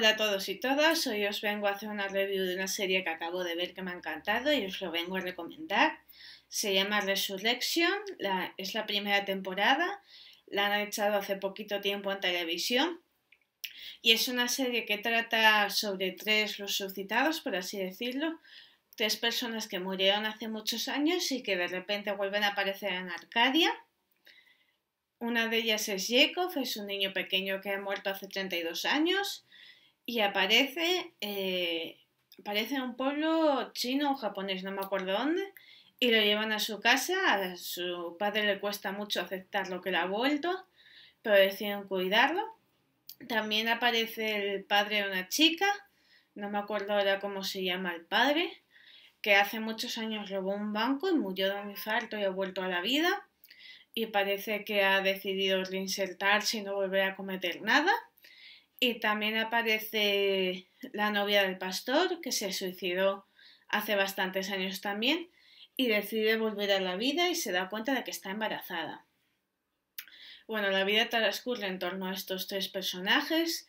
Hola a todos y todas, hoy os vengo a hacer una review de una serie que acabo de ver que me ha encantado y os lo vengo a recomendar. Se llama Resurrection, es la primera temporada, la han echado hace poquito tiempo en televisión y es una serie que trata sobre tres resucitados, por así decirlo, tres personas que murieron hace muchos años y que de repente vuelven a aparecer en Arcadia. Una de ellas es Jacob, es un niño pequeño que ha muerto hace 32 años y aparece, eh, aparece un pueblo chino o japonés, no me acuerdo dónde, y lo llevan a su casa, a su padre le cuesta mucho aceptar lo que le ha vuelto, pero deciden cuidarlo. También aparece el padre de una chica, no me acuerdo ahora cómo se llama el padre, que hace muchos años robó un banco y murió de un infarto y ha vuelto a la vida y parece que ha decidido reinsertarse y no volver a cometer nada. Y también aparece la novia del pastor, que se suicidó hace bastantes años también, y decide volver a la vida y se da cuenta de que está embarazada. Bueno, la vida transcurre en torno a estos tres personajes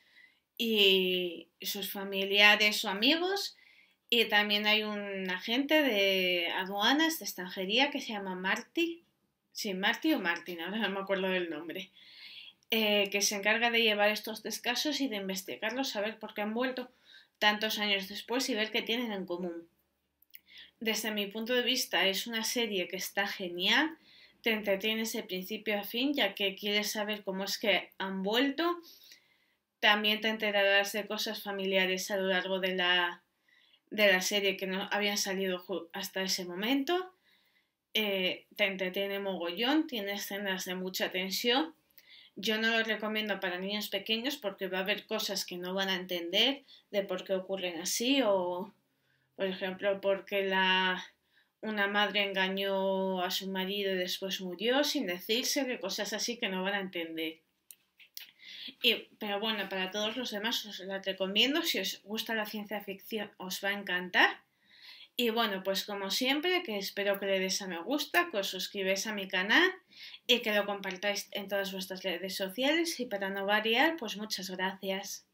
y sus familiares o amigos, y también hay un agente de aduanas de extranjería que se llama Marty, sí, Marty o Martin, ahora no me acuerdo del nombre. Eh, que se encarga de llevar estos descasos y de investigarlos, saber por qué han vuelto tantos años después y ver qué tienen en común. Desde mi punto de vista es una serie que está genial, te entretienes de principio a fin ya que quieres saber cómo es que han vuelto, también te enterarás de cosas familiares a lo largo de la, serie que no habían salido hasta ese momento, eh, te entretiene mogollón, tiene escenas de mucha tensión yo no lo recomiendo para niños pequeños porque va a haber cosas que no van a entender de por qué ocurren así o, por ejemplo, porque la, una madre engañó a su marido y después murió sin decirse de cosas así que no van a entender. pero bueno, para todos los demás os la recomiendo. Si os gusta la ciencia ficción, os va a encantar. Y bueno, pues como siempre, que espero que le des a me gusta, que os suscribáis a mi canal y que lo compartáis en todas vuestras redes sociales. Y para no variar, pues muchas gracias.